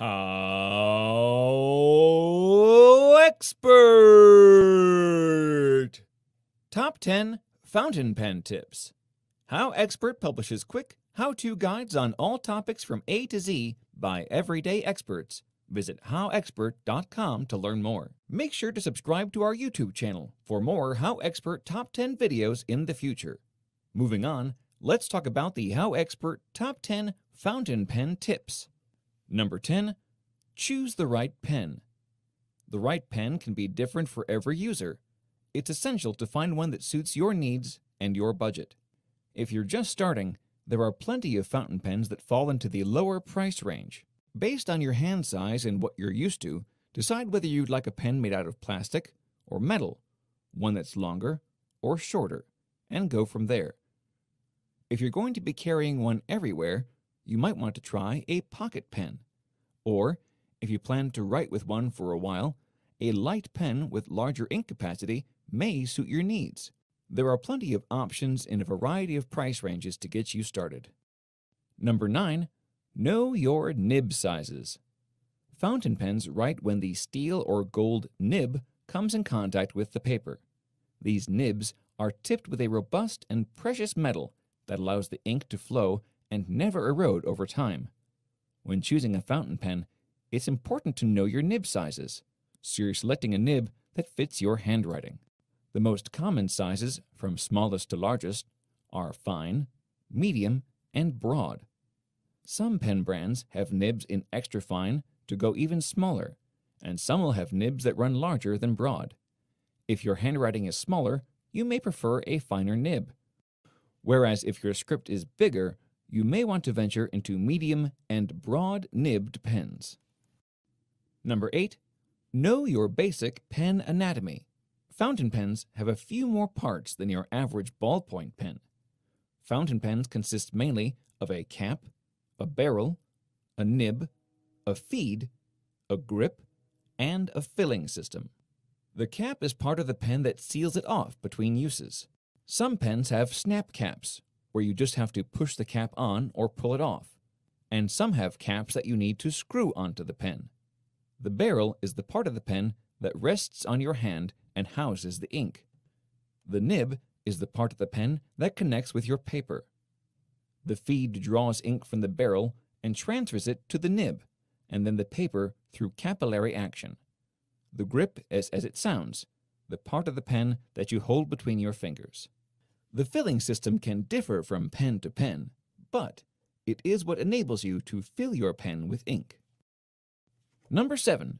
How Expert! Top 10 Fountain Pen Tips. How Expert publishes quick how to guides on all topics from A to Z by everyday experts. Visit howexpert.com to learn more. Make sure to subscribe to our YouTube channel for more How Expert Top 10 videos in the future. Moving on, let's talk about the How Expert Top 10 Fountain Pen Tips. Number 10, choose the right pen. The right pen can be different for every user. It's essential to find one that suits your needs and your budget. If you're just starting, there are plenty of fountain pens that fall into the lower price range. Based on your hand size and what you're used to, decide whether you'd like a pen made out of plastic or metal, one that's longer or shorter, and go from there. If you're going to be carrying one everywhere, you might want to try a pocket pen. Or, if you plan to write with one for a while, a light pen with larger ink capacity may suit your needs. There are plenty of options in a variety of price ranges to get you started. Number 9. Know your nib sizes. Fountain pens write when the steel or gold nib comes in contact with the paper. These nibs are tipped with a robust and precious metal that allows the ink to flow and never erode over time. When choosing a fountain pen, it's important to know your nib sizes, so you're selecting a nib that fits your handwriting. The most common sizes, from smallest to largest, are fine, medium, and broad. Some pen brands have nibs in extra fine to go even smaller, and some will have nibs that run larger than broad. If your handwriting is smaller, you may prefer a finer nib. Whereas if your script is bigger, you may want to venture into medium and broad nibbed pens. Number 8. Know your basic pen anatomy. Fountain pens have a few more parts than your average ballpoint pen. Fountain pens consist mainly of a cap, a barrel, a nib, a feed, a grip, and a filling system. The cap is part of the pen that seals it off between uses. Some pens have snap caps, where you just have to push the cap on or pull it off, and some have caps that you need to screw onto the pen. The barrel is the part of the pen that rests on your hand and houses the ink. The nib is the part of the pen that connects with your paper. The feed draws ink from the barrel and transfers it to the nib, and then the paper through capillary action. The grip is as it sounds, the part of the pen that you hold between your fingers. The filling system can differ from pen to pen, but it is what enables you to fill your pen with ink. Number 7.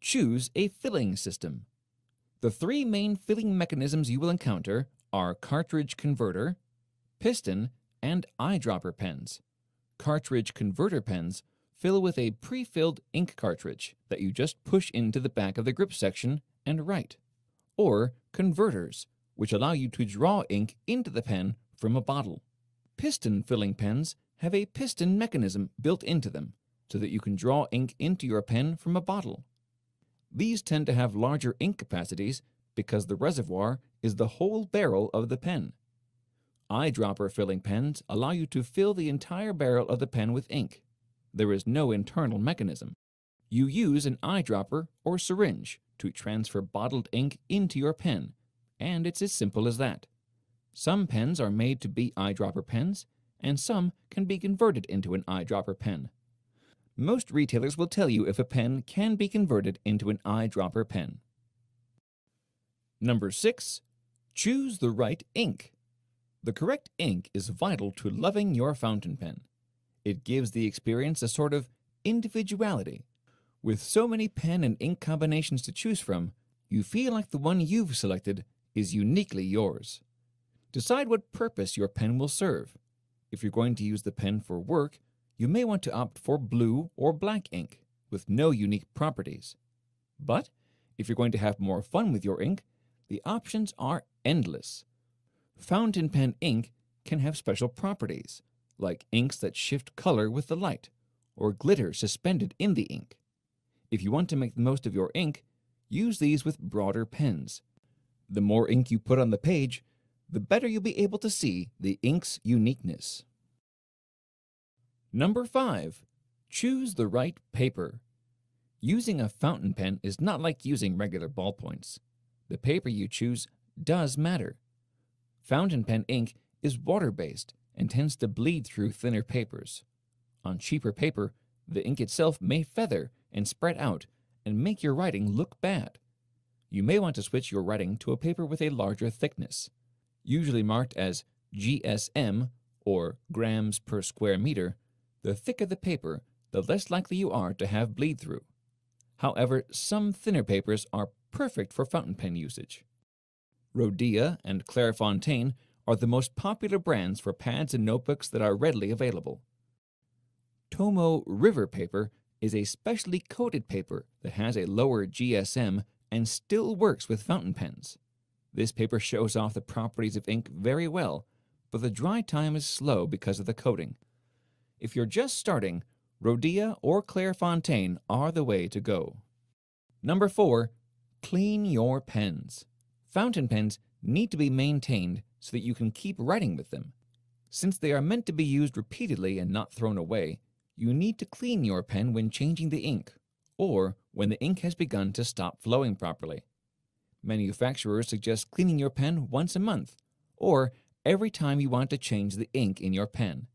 Choose a filling system. The three main filling mechanisms you will encounter are cartridge converter, piston, and eyedropper pens. Cartridge converter pens fill with a pre-filled ink cartridge that you just push into the back of the grip section and write. Or converters, which allow you to draw ink into the pen from a bottle. Piston filling pens have a piston mechanism built into them so that you can draw ink into your pen from a bottle. These tend to have larger ink capacities because the reservoir is the whole barrel of the pen. Eyedropper filling pens allow you to fill the entire barrel of the pen with ink. There is no internal mechanism. You use an eyedropper or syringe to transfer bottled ink into your pen and it's as simple as that. Some pens are made to be eyedropper pens, and some can be converted into an eyedropper pen. Most retailers will tell you if a pen can be converted into an eyedropper pen. Number 6. Choose the right ink. The correct ink is vital to loving your fountain pen. It gives the experience a sort of individuality. With so many pen and ink combinations to choose from, you feel like the one you've selected is uniquely yours. Decide what purpose your pen will serve. If you're going to use the pen for work, you may want to opt for blue or black ink with no unique properties. But if you're going to have more fun with your ink, the options are endless. Fountain pen ink can have special properties, like inks that shift color with the light, or glitter suspended in the ink. If you want to make the most of your ink, use these with broader pens, the more ink you put on the page, the better you'll be able to see the ink's uniqueness. Number 5. Choose the right paper. Using a fountain pen is not like using regular ballpoints. The paper you choose does matter. Fountain pen ink is water based and tends to bleed through thinner papers. On cheaper paper, the ink itself may feather and spread out and make your writing look bad you may want to switch your writing to a paper with a larger thickness, usually marked as GSM or grams per square meter. The thicker the paper, the less likely you are to have bleed through. However, some thinner papers are perfect for fountain pen usage. Rodea and Clairefontaine are the most popular brands for pads and notebooks that are readily available. Tomo River paper is a specially coated paper that has a lower GSM and still works with fountain pens. This paper shows off the properties of ink very well, but the dry time is slow because of the coating. If you're just starting, Rhodia or Clairefontaine are the way to go. Number 4. Clean your pens. Fountain pens need to be maintained so that you can keep writing with them. Since they are meant to be used repeatedly and not thrown away, you need to clean your pen when changing the ink or when the ink has begun to stop flowing properly. Manufacturers suggest cleaning your pen once a month, or every time you want to change the ink in your pen.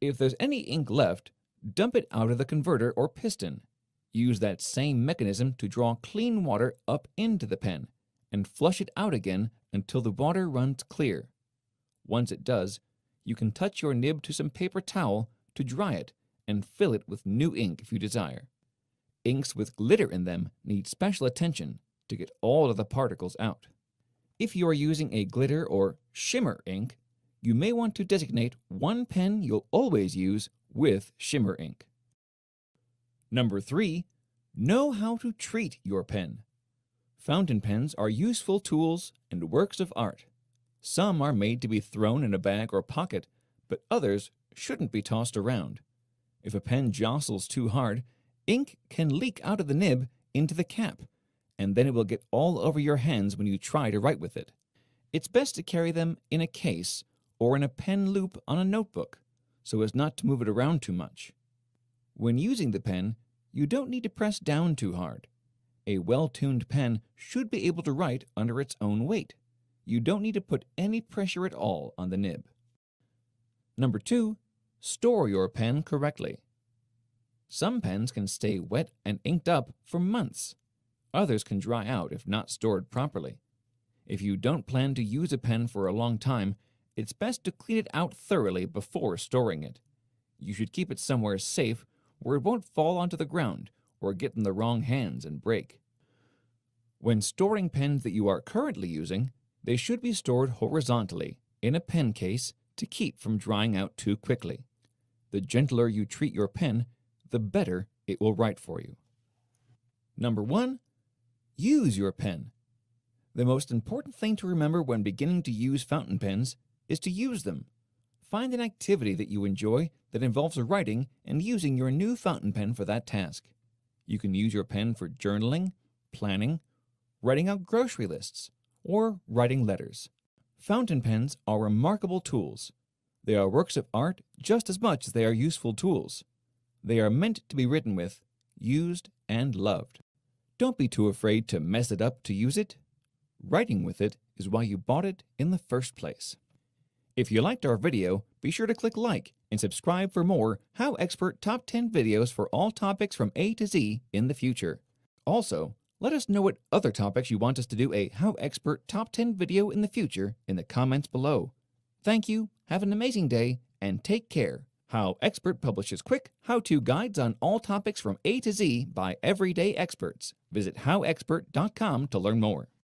If there's any ink left, dump it out of the converter or piston. Use that same mechanism to draw clean water up into the pen and flush it out again until the water runs clear. Once it does, you can touch your nib to some paper towel to dry it and fill it with new ink if you desire. Inks with glitter in them need special attention to get all of the particles out. If you are using a glitter or shimmer ink, you may want to designate one pen you'll always use with shimmer ink. Number 3. Know how to treat your pen. Fountain pens are useful tools and works of art. Some are made to be thrown in a bag or pocket, but others shouldn't be tossed around. If a pen jostles too hard, Ink can leak out of the nib into the cap, and then it will get all over your hands when you try to write with it. It's best to carry them in a case or in a pen loop on a notebook so as not to move it around too much. When using the pen, you don't need to press down too hard. A well-tuned pen should be able to write under its own weight. You don't need to put any pressure at all on the nib. Number two, store your pen correctly. Some pens can stay wet and inked up for months. Others can dry out if not stored properly. If you don't plan to use a pen for a long time, it's best to clean it out thoroughly before storing it. You should keep it somewhere safe where it won't fall onto the ground or get in the wrong hands and break. When storing pens that you are currently using, they should be stored horizontally in a pen case to keep from drying out too quickly. The gentler you treat your pen, the better it will write for you. Number one, use your pen. The most important thing to remember when beginning to use fountain pens is to use them. Find an activity that you enjoy that involves writing and using your new fountain pen for that task. You can use your pen for journaling, planning, writing out grocery lists, or writing letters. Fountain pens are remarkable tools. They are works of art just as much as they are useful tools. They are meant to be written with, used, and loved. Don't be too afraid to mess it up to use it. Writing with it is why you bought it in the first place. If you liked our video, be sure to click like and subscribe for more How Expert Top 10 videos for all topics from A to Z in the future. Also, let us know what other topics you want us to do a How Expert Top 10 video in the future in the comments below. Thank you, have an amazing day, and take care. How Expert publishes quick how to guides on all topics from A to Z by everyday experts. Visit howexpert.com to learn more.